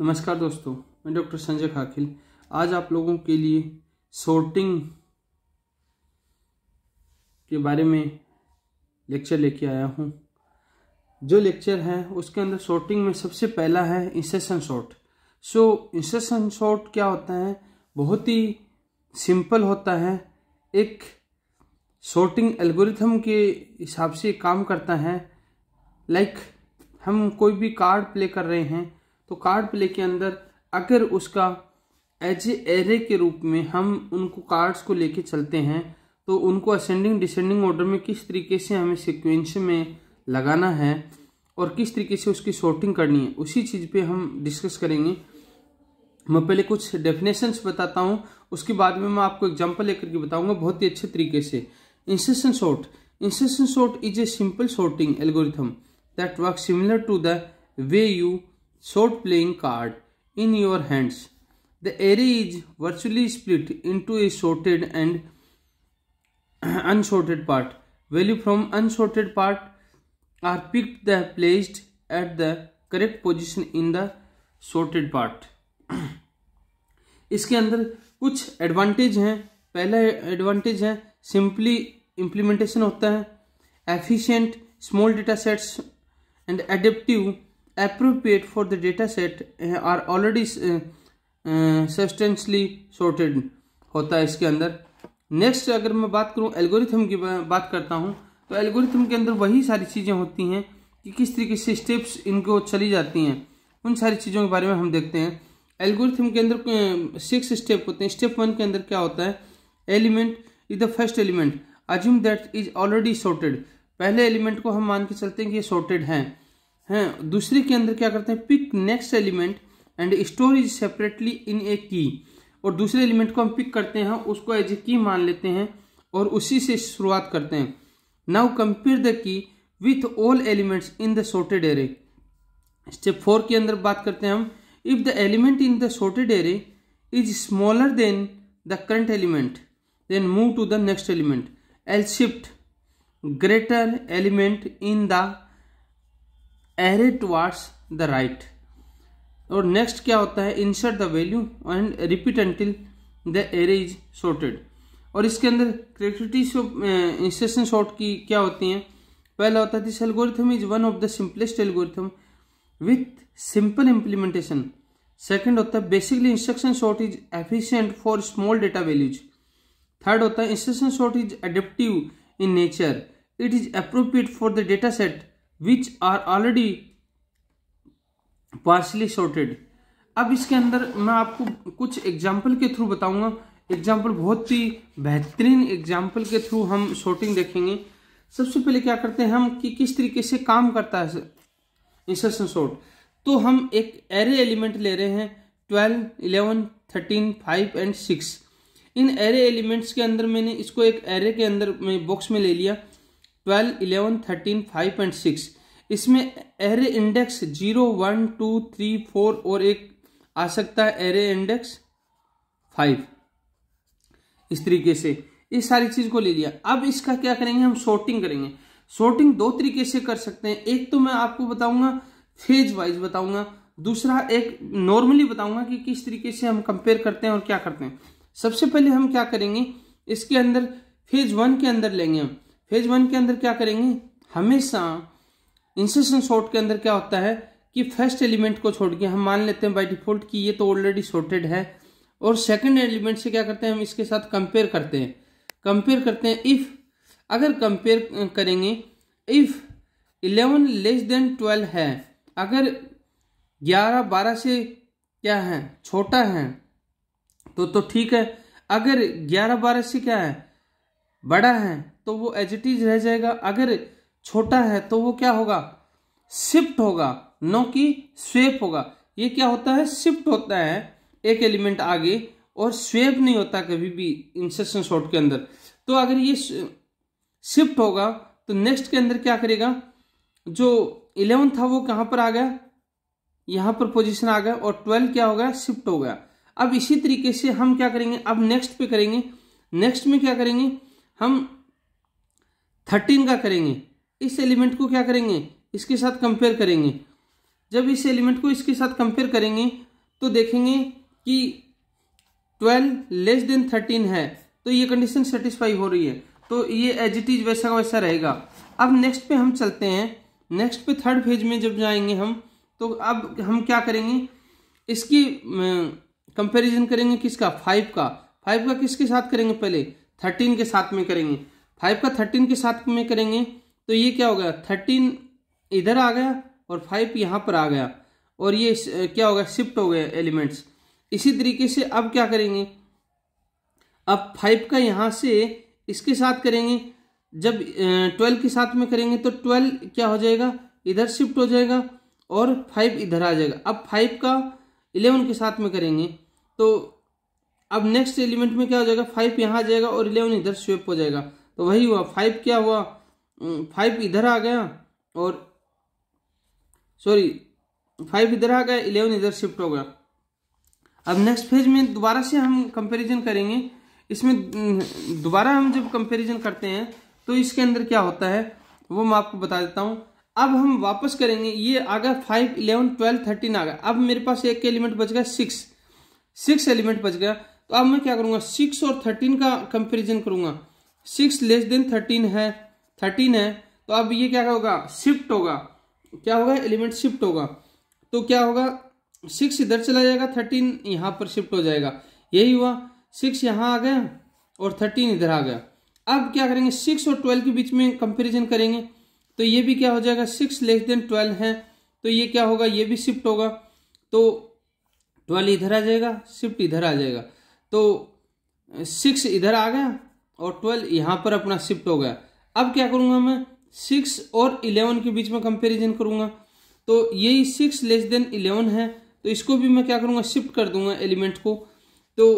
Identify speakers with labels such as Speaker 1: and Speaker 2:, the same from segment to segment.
Speaker 1: नमस्कार दोस्तों मैं डॉक्टर संजय खाखिल आज आप लोगों के लिए सॉर्टिंग के बारे में लेक्चर लेके आया हूँ जो लेक्चर है उसके अंदर सॉर्टिंग में सबसे पहला है insertion sort so insertion sort क्या होता है बहुत ही सिंपल होता है एक सॉर्टिंग एल्गोरिथम के हिसाब से काम करता है लाइक like, हम कोई भी कार्ड प्ले कर रहे हैं तो कार्ड प्ले के अंदर अगर उसका एज ए एरे के रूप में हम उनको कार्ड्स को लेके चलते हैं तो उनको असेंडिंग डिसेंडिंग ऑर्डर में किस तरीके से हमें सिक्वेंस में लगाना है और किस तरीके से उसकी शॉर्टिंग करनी है उसी चीज़ पे हम डिस्कस करेंगे मैं पहले कुछ डेफिनेशंस बताता हूँ उसके बाद में मैं आपको एग्जांपल लेकर के बताऊँगा बहुत ही अच्छे तरीके से insertion sort insertion sort is a simple sorting algorithm that work similar to the way you short playing card in your hands. The array is virtually split into a sorted and unsorted part. Value from unsorted part are picked the placed at the correct position in the sorted part. इसके अंदर कुछ advantage हैं पहला advantage है simply implementation होता है efficient small data sets and adaptive appropriate for the set eh, are already eh, eh, substantially sorted होता है इसके अंदर नेक्स्ट अगर मैं बात करूँ एल्गोरिथम की बात करता हूँ तो एल्गोरिथम के अंदर वही सारी चीज़ें होती हैं कि किस तरीके से स्टेप्स इनको चली जाती हैं उन सारी चीज़ों के बारे में हम देखते हैं एल्गोरिथम के अंदर सिक्स स्टेप होते हैं स्टेप वन के अंदर क्या होता है element is the first element assume that is already sorted पहले एलिमेंट को हम मान के चलते हैं कि ये सॉर्टेड हैं हैं दूसरे के अंदर क्या करते हैं pick next element and store is separately in a key और दूसरे एलिमेंट को हम पिक करते हैं उसको एज ए की मान लेते हैं और उसी से शुरुआत करते हैं now compare the key with all elements in the sorted array step four के अंदर बात करते हैं हम if the element in the sorted array is smaller than the current element then move to the next element else shift greater element in the array towards the right और नेक्स्ट क्या होता है insert the value and repeat until the array is sorted और इसके अंदर creativity instruction short की क्या होती हैं पहला होता है this algorithm is one of the simplest algorithm with simple implementation second होता है basically insertion sort is efficient for small data values third होता है insertion sort is adaptive in nature it is appropriate for the data set which are already partially sorted अब इसके अंदर मैं आपको कुछ एग्जाम्पल के थ्रू बताऊंगा एग्जाम्पल बहुत ही बेहतरीन एग्जाम्पल के थ्रू हम शॉर्टिंग देखेंगे सबसे पहले क्या करते हैं हम कि किस तरीके से काम करता है इंसर्शन शॉर्ट तो हम एक एरे एलिमेंट ले रहे हैं twelve eleven thirteen five and six in array elements के अंदर मैंने इसको एक एरे के अंदर में बॉक्स में ले लिया twelve eleven thirteen five and six इसमें array index zero one two three four और एक आ सकता है एरे इंडेक्स फाइव इस तरीके से इस सारी चीज को ले लिया अब इसका क्या करेंगे हम शॉर्टिंग करेंगे शॉर्टिंग दो तरीके से कर सकते हैं एक तो मैं आपको बताऊंगा फेज वाइज बताऊंगा दूसरा एक नॉर्मली बताऊंगा कि किस तरीके से हम कंपेयर करते हैं और क्या करते हैं सबसे पहले हम क्या करेंगे इसके अंदर फेज वन के अंदर लेंगे हम फेज वन के अंदर क्या करेंगे हमेशा इंसेशन शॉर्ट के अंदर क्या होता है कि फर्स्ट एलिमेंट को छोड़ के हम मान लेते हैं बाय डिफॉल्ट कि ये तो ऑलरेडी शॉर्टेड है और सेकंड एलिमेंट से क्या करते हैं हम इसके साथ कंपेयर करते हैं कंपेयर करते हैं इफ़ अगर कंपेयर करेंगे if eleven less than twelve है अगर ग्यारह बारह से क्या है छोटा है तो तो ठीक है अगर ग्यारह बारह से क्या है बड़ा है तो वो इज रह जाएगा अगर छोटा है तो वो क्या होगा शिफ्ट होगा नो की स्वेप होगा ये क्या होता है शिफ्ट होता है एक एलिमेंट आगे और स्वेप नहीं होता कभी भी इंसेक्शन शॉट के अंदर तो अगर ये शिफ्ट होगा तो नेक्स्ट के अंदर क्या करेगा जो इलेवन था वो कहाँ पर आ गया यहाँ पर पोजीशन आ गया और ट्वेल्व क्या हो गया शिफ्ट हो गया अब इसी तरीके से हम क्या करेंगे अब नेक्स्ट पे करेंगे नेक्स्ट में क्या करेंगे हम थर्टीन का करेंगे इस एलिमेंट को क्या करेंगे इसके साथ कंपेयर करेंगे जब इस एलिमेंट को इसके साथ कंपेयर करेंगे तो देखेंगे कि ट्वेल्व लेस देन थर्टीन है तो ये कंडीशन सेटिस्फाई हो रही है तो ये एज इट इज वैसा का वैसा रहेगा अब नेक्स्ट पे हम चलते हैं नेक्स्ट पे थर्ड फेज में जब जाएंगे हम तो अब हम क्या करेंगे इसकी कंपेरिजन करेंगे किसका फाइव का फाइव का किसके साथ करेंगे पहले थर्टीन के साथ में करेंगे फाइव का थर्टीन के साथ में करेंगे तो ये क्या हो गया थर्टीन इधर आ गया और फाइव यहाँ पर आ गया और ये क्या हो गया शिफ्ट हो गया एलिमेंट्स इसी तरीके से अब क्या करेंगे अब फाइव का यहाँ से इसके साथ करेंगे जब ट्वेल्व के साथ में करेंगे तो ट्वेल्व क्या हो जाएगा इधर शिफ्ट हो जाएगा और फाइव इधर आ जाएगा अब फाइव का इलेवन के साथ में करेंगे तो अब नेक्स्ट एलिमेंट में क्या हो जाएगा फाइव यहाँ आ जाएगा और इलेवन इधर स्वेप हो जाएगा तो वही हुआ फाइव क्या हुआ फाइव इधर आ गया और सॉरी फाइव इधर आ गया इलेवन इधर शिफ्ट हो गया अब नेक्स्ट फेज में दोबारा से हम कंपैरिजन करेंगे इसमें दोबारा हम जब कंपैरिजन करते हैं तो इसके अंदर क्या होता है वो मैं आपको बता देता हूँ अब हम वापस करेंगे ये आ गया फाइव इलेवन ट्वेल्व थर्टीन आ गया अब मेरे पास एक एलिमेंट बच गया सिक्स सिक्स एलिमेंट बच गया तो अब मैं क्या करूंगा सिक्स और थर्टीन का कंपेरिजन करूंगा सिक्स लेस देन थर्टीन है थर्टीन है तो अब ये क्या होगा शिफ्ट होगा क्या होगा एलिमेंट शिफ्ट होगा तो क्या होगा सिक्स इधर चला जाएगा थर्टीन यहाँ पर शिफ्ट हो जाएगा यही हुआ सिक्स यहाँ आ गया और थर्टीन इधर आ गया अब क्या करेंगे सिक्स और ट्वेल्व के बीच में कंपेरिजन करेंगे तो ये भी क्या हो जाएगा सिक्स लेस देन ट्वेल्व है तो ये क्या होगा ये भी शिफ्ट होगा तो ट्वेल्व इधर आ जाएगा शिफ्ट इधर आ जाएगा तो सिक्स इधर आ गया और ट्वेल्व यहाँ पर अपना शिफ्ट हो गया अब क्या करूँगा मैं सिक्स और इलेवन के बीच में कंपेरिजन करूँगा तो यही सिक्स लेस देन इलेवन है तो इसको भी मैं क्या करूँगा शिफ्ट कर दूंगा एलिमेंट को तो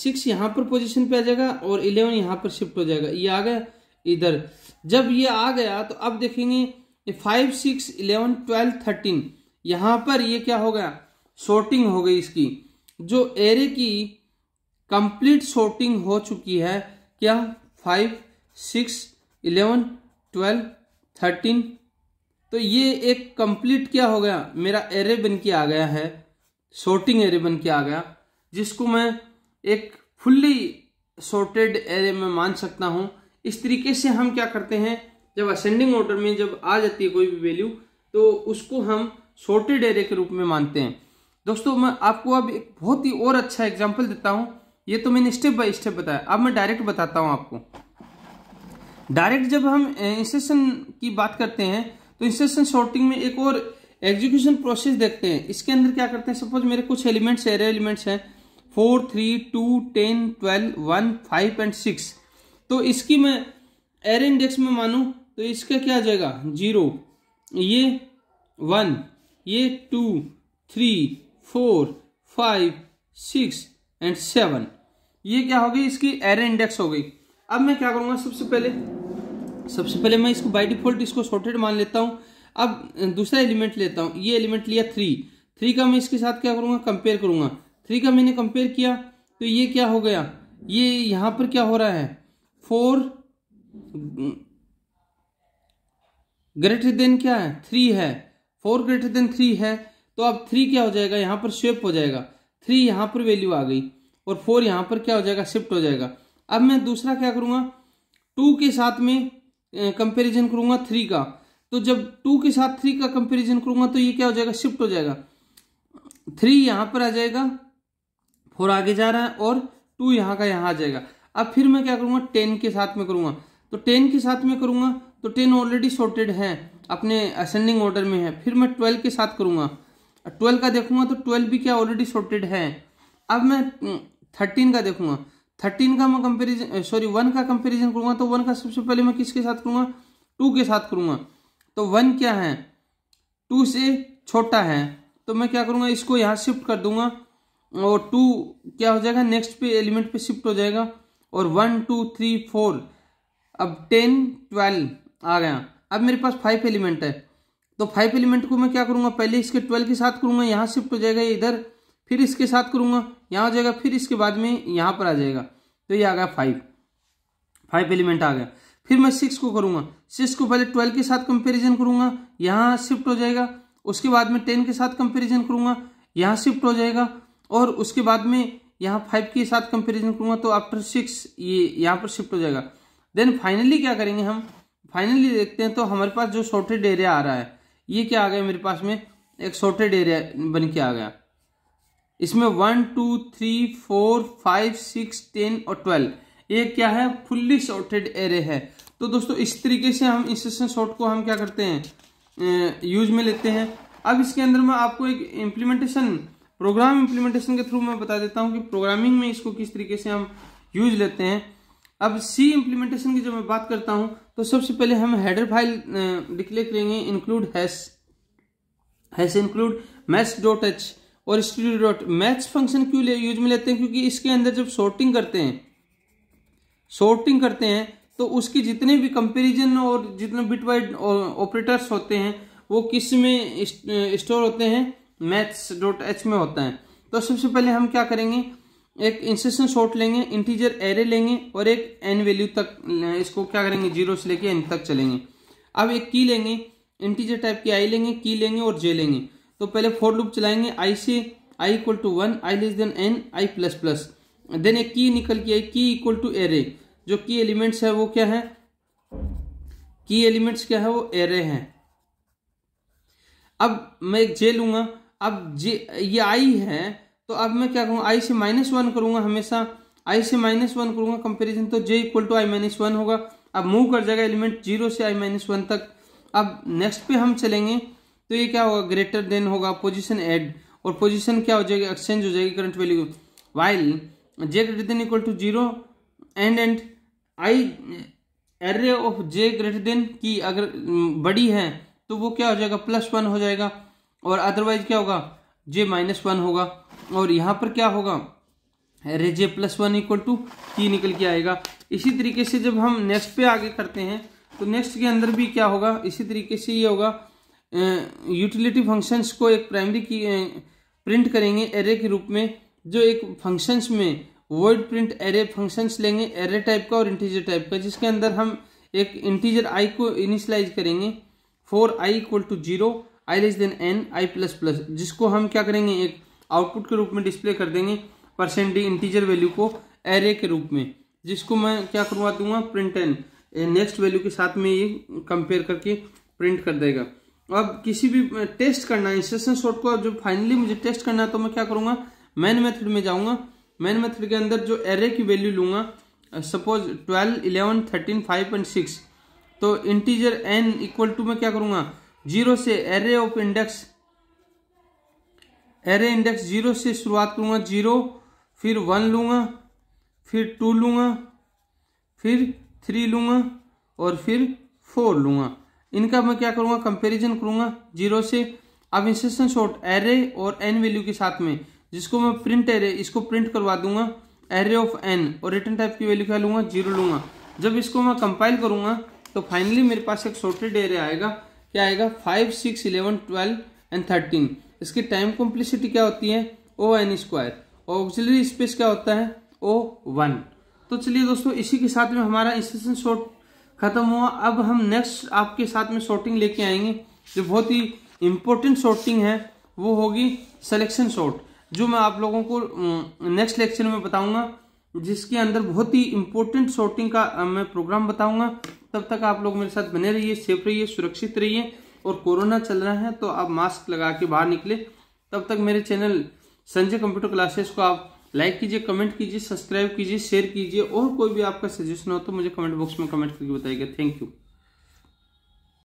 Speaker 1: सिक्स यहाँ पर पोजीशन पे आ जाएगा और इलेवन यहाँ पर शिफ्ट हो जाएगा ये आ गया इधर जब ये आ गया तो अब देखेंगे five six eleven twelve thirteen यहाँ पर ये क्या हो गया शॉर्टिंग हो गई इसकी जो एरे की कंप्लीट सॉर्टिंग हो चुकी है क्या five six eleven twelve thirteen तो ये एक कंप्लीट क्या हो गया मेरा एरे बन के आ गया है सॉर्टिंग एरे बन के आ गया जिसको मैं एक फुल्ली सॉर्टेड एरे में मान सकता हूँ इस तरीके से हम क्या करते हैं जब असेंडिंग ऑर्डर में जब आ जाती है कोई भी वैल्यू तो उसको हम सॉर्टेड एरे के रूप में मानते हैं दोस्तों मैं आपको अब एक बहुत ही और अच्छा एग्जाम्पल देता हूँ ये तो मैंने स्टेप बाय स्टेप बताया अब मैं डायरेक्ट बताता हूँ आपको डायरेक्ट जब हम इंस्ट्रक्शन की बात करते हैं तो इंस्ट्रक्शन शॉर्टिंग में एक और एग्जीक्यूशन प्रोसेस देखते हैं इसके अंदर क्या करते हैं सपोज मेरे कुछ एलिमेंट्स एरे एलिमेंट्स हैं four three two ten twelve one five and six तो इसकी मैं एरे इंडेक्स में मानूँ तो इसका क्या आ जाएगा जीरो ये वन ये two three four five six and seven ये क्या होगी इसकी एरे इंडेक्स हो गई अब मैं क्या करूँगा सबसे पहले सबसे पहले मैं इसको बाई डिफॉल्ट इसको सॉर्टेड मान लेता हूँ अब दूसरा एलिमेंट लेता हूँ ये एलिमेंट लिया थ्री थ्री का मैं इसके साथ क्या करूँगा कंपेयर करूँगा थ्री का मैंने कंपेयर किया तो ये क्या हो गया ये यहाँ पर क्या हो रहा है फोर ग्रेटर देन क्या है थ्री है फोर ग्रेटर देन थ्री है तो अब थ्री क्या हो जाएगा यहाँ पर शेप हो जाएगा थ्री यहाँ पर वैल्यू आ गई और फोर यहाँ पर क्या हो जाएगा शिफ्ट हो जाएगा अब मैं दूसरा क्या करूँगा टू के साथ में कंपेरिजन करूँगा थ्री का तो जब टू के साथ थ्री का कंपेरिजन करूँगा तो ये क्या हो जाएगा शिफ्ट हो जाएगा थ्री यहाँ पर आ जाएगा फोर आगे जा रहा है और टू यहाँ का यहाँ आ जाएगा अब फिर मैं क्या करूँगा टेन के साथ में करूँगा तो टेन के साथ में करूँगा तो टेन ऑलरेडी शॉर्टेड है अपने असेंडिंग ऑर्डर में है फिर मैं ट्वेल्व के साथ करूँगा ट्वेल्व का देखूंगा तो ट्वेल्व भी क्या ऑलरेडी शॉर्टेड है अब मैं थर्टीन का देखूंगा थर्टीन का मैं कंपेरिजन सॉरी वन का कंपेरिजन करूंगा तो वन का सबसे पहले मैं किसके साथ करूंगा टू के साथ करूंगा तो वन क्या है टू से छोटा है तो मैं क्या करूंगा इसको यहाँ शिफ्ट कर दूंगा और टू क्या हो जाएगा नेक्स्ट पे एलिमेंट पे शिफ्ट हो जाएगा और वन टू थ्री फोर अब टेन ट्वेल्व आ गया अब मेरे पास फाइव एलिमेंट है तो फाइव एलिमेंट को मैं क्या करूंगा पहले इसके ट्वेल्व के साथ करूंगा यहाँ शिफ्ट हो जाएगा इधर फिर इसके साथ करूंगा यहाँ आ जाएगा फिर इसके बाद में यहाँ पर आ जाएगा तो ये आ गया फाइव फाइव एलिमेंट आ गया फिर मैं सिक्स को करूंगा सिक्स को पहले ट्वेल्व के साथ कंपेरिजन करूंगा यहाँ शिफ्ट हो जाएगा उसके बाद में टेन के साथ कंपेरिजन करूंगा यहाँ शिफ्ट हो जाएगा और उसके बाद में यहाँ फाइव के साथ कंपेरिजन करूंगा तो आफ्टर सिक्स ये यहाँ पर शिफ्ट हो जाएगा देन फाइनली क्या करेंगे हम फाइनली देखते हैं तो हमारे पास जो शॉर्टेड एरिया आ रहा है ये क्या आ गया मेरे पास में एक शॉर्टेड एरिया बन के आ गया इसमें one two three four five six ten और ट्वेल्व ये क्या है फुल्ली सॉर्टेड एरे है तो दोस्तों इस तरीके से हम इंसेशन शॉर्ट को हम क्या करते हैं यूज में लेते हैं अब इसके अंदर मैं आपको एक इम्प्लीमेंटेशन प्रोग्राम इम्प्लीमेंटेशन के थ्रू मैं बता देता हूँ कि प्रोग्रामिंग में इसको किस तरीके से हम यूज लेते हैं अब सी इम्प्लीमेंटेशन की जब मैं बात करता हूँ तो सबसे पहले हम हेडर फाइल डिक्लेयर करेंगे include hash hash include math dot h और स्टूडियो डॉट मैच फंक्शन क्यों ले यूज में लेते हैं क्योंकि इसके अंदर जब शॉर्टिंग करते हैं शॉर्टिंग करते हैं तो उसकी जितने भी कंपेरिजन और जितने बिट वाइड ऑपरेटर्स होते हैं वो किस में स्टोर होते हैं मैथ्स डॉट एच में होता है तो सबसे पहले हम क्या करेंगे एक इंसेशन शॉर्ट लेंगे इंटीजर एरे लेंगे और एक एन वैल्यू तक इसको क्या करेंगे जीरो से लेके एन तक चलेंगे अब एक की लेंगे इंटीजर टाइप की आई लेंगे की लेंगे और जे लेंगे तो पहले फोर लूप चलाएंगे आई से i equal to one i less than n i plus plus then एक की निकल के आई की इक्वल टू एरे जो की एलिमेंट्स है वो क्या है की एलिमेंट्स क्या है वो एरे है अब मैं एक जे लूंगा अब जे ये आई है तो अब मैं क्या करूँगा आई से माइनस वन करूँगा हमेशा आई से माइनस वन करूँगा कंपेरिजन तो j equal to i minus one होगा अब मूव कर जाएगा एलिमेंट जीरो से आई माइनस वन तक अब नेक्स्ट पे हम चलेंगे तो ये क्या होगा ग्रेटर देन होगा पोजिशन एड और पोजिशन क्या हो जाएगी एक्सचेंज हो जाएगी current value while j greater than equal to zero and and i array of j greater than key अगर बड़ी है तो वो क्या हो जाएगा प्लस वन हो जाएगा और अदरवाइज क्या होगा जे माइनस वन होगा और यहाँ पर क्या होगा array j plus one equal to key निकल के आएगा इसी तरीके से जब हम नेक्स्ट पे आगे करते हैं तो नेक्स्ट के अंदर भी क्या होगा इसी तरीके से ये होगा यूटिलिटी फंक्शंस को एक प्राइमरी की प्रिंट करेंगे एरे के रूप में जो एक फंक्शंस में वर्ड प्रिंट एरे फंक्शंस लेंगे एरे टाइप का और इंटीजर टाइप का जिसके अंदर हम एक इंटीजर आई को इनिशलाइज करेंगे for i equal to zero i less than n i plus plus जिसको हम क्या करेंगे एक आउटपुट के रूप में डिस्प्ले कर देंगे परसेंट डी इंटीजर वैल्यू को एरे के रूप में जिसको मैं क्या करवा दूंगा प्रिंट एन नेक्स्ट वैल्यू के साथ में ये कंपेयर करके प्रिंट कर देगा तो अब किसी भी टेस्ट करना है इंस्ट्रक्शन शॉर्ट को जो फाइनली मुझे टेस्ट करना है तो मैं क्या करूँगा मैन मेथड में जाऊँगा मैन मेथड के अंदर जो एरे की वैल्यू लूंगा suppose twelve eleven thirteen five and six तो इंटीजर एन इक्वल टू मैं क्या करूँगा जीरो से array of index array index zero से शुरुआत करूंगा जीरो फिर वन लूंगा फिर टू लूंगा फिर थ्री लूँगा और फिर फोर लूँगा इनका मैं क्या करूँगा कंपेरिजन करूँगा जीरो से अब इंसेशन शॉर्ट एरे और एन वैल्यू के साथ में जिसको मैं प्रिंट एरे इसको प्रिंट करवा दूंगा एरे ऑफ एन और रिटर्न टाइप की वैल्यू क्या लूंगा जीरो लूंगा जब इसको मैं कंपाइल करूंगा तो फाइनली मेरे पास एक शॉर्टेड एरे आएगा क्या आएगा five six eleven twelve and thirteen इसकी टाइम कॉम्प्लिसिटी क्या होती है ओ एन स्क्वायर और ऑक्सिलरी स्पेस क्या होता है ओ वन तो चलिए दोस्तों इसी के साथ में हमारा इंसेशन शॉर्ट ख़त्म हुआ अब हम नेक्स्ट आपके साथ में शॉर्टिंग लेके आएंगे जो बहुत ही इम्पोर्टेंट शॉर्टिंग है वो होगी सिलेक्शन शॉर्ट जो मैं आप लोगों को नेक्स्ट लेक्चर में बताऊंगा जिसके अंदर बहुत ही इम्पोर्टेंट शॉर्टिंग का मैं प्रोग्राम बताऊंगा तब तक आप लोग मेरे साथ बने रहिए सेफ रहिए सुरक्षित रहिए और कोरोना चल रहा है तो आप मास्क लगा के बाहर निकले तब तक मेरे चैनल संजय कंप्यूटर क्लासेस को आप लाइक कीजिए कमेंट कीजिए सब्सक्राइब कीजिए शेयर कीजिए और कोई भी आपका सजेशन हो तो मुझे कमेंट बॉक्स में कमेंट करके बताइएगा थैंक यू